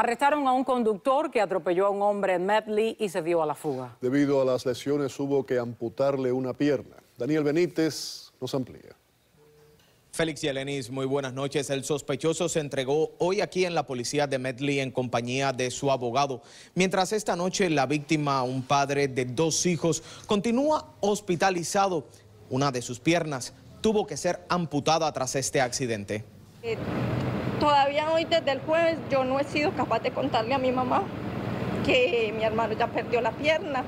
Arrestaron a un conductor que atropelló a un hombre en Medley y se dio a la fuga. Debido a las lesiones hubo que amputarle una pierna. Daniel Benítez nos amplía. Félix Yelenis, muy buenas noches. El sospechoso se entregó hoy aquí en la policía de Medley en compañía de su abogado. Mientras esta noche la víctima, un padre de dos hijos, continúa hospitalizado. Una de sus piernas tuvo que ser amputada tras este accidente. Eh, Todavía hoy desde el jueves yo no he sido capaz de contarle a mi mamá que mi hermano ya perdió la pierna.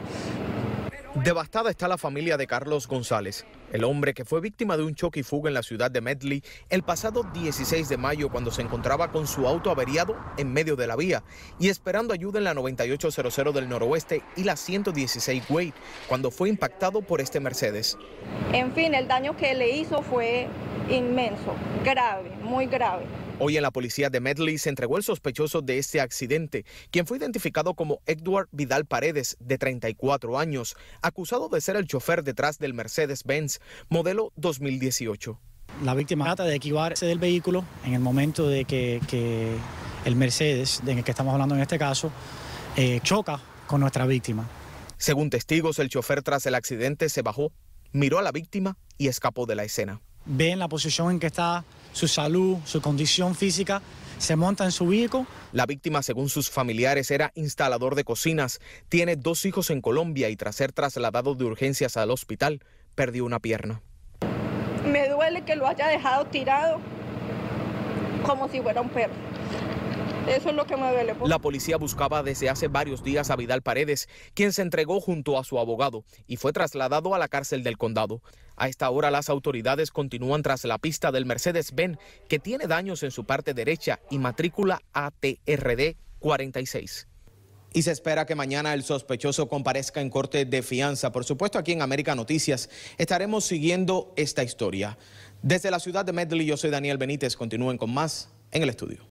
Devastada está la familia de Carlos González, el hombre que fue víctima de un choque y fuga en la ciudad de Medley el pasado 16 de mayo cuando se encontraba con su auto averiado en medio de la vía y esperando ayuda en la 9800 del noroeste y la 116 Way cuando fue impactado por este Mercedes. En fin, el daño que le hizo fue inmenso, grave, muy grave. Hoy en la policía de Medley se entregó el sospechoso de este accidente, quien fue identificado como Edward Vidal Paredes, de 34 años, acusado de ser el chofer detrás del Mercedes-Benz, modelo 2018. La víctima trata de equivarse del vehículo en el momento de que, el Mercedes, de el que estamos hablando en este caso, eh, choca con nuestra víctima. Según testigos, el chofer tras el accidente se bajó, miró a la víctima y escapó de la escena. Ve en la posición en que está su salud, su condición física, se monta en su vehículo. La víctima, según sus familiares, era instalador de cocinas, tiene dos hijos en Colombia y tras ser trasladado de urgencias al hospital, perdió una pierna. Me duele que lo haya dejado tirado como si fuera un perro. Eso es lo que me duele. Pues. La policía buscaba desde hace varios días a Vidal Paredes, quien se entregó junto a su abogado y fue trasladado a la cárcel del condado. A esta hora las autoridades continúan tras la pista del Mercedes-Benz, que tiene daños en su parte derecha y matrícula ATRD 46. Y se espera que mañana el sospechoso comparezca en corte de fianza. Por supuesto, aquí en América Noticias estaremos siguiendo esta historia. Desde la ciudad de Medley, yo soy Daniel Benítez. Continúen con más en el estudio.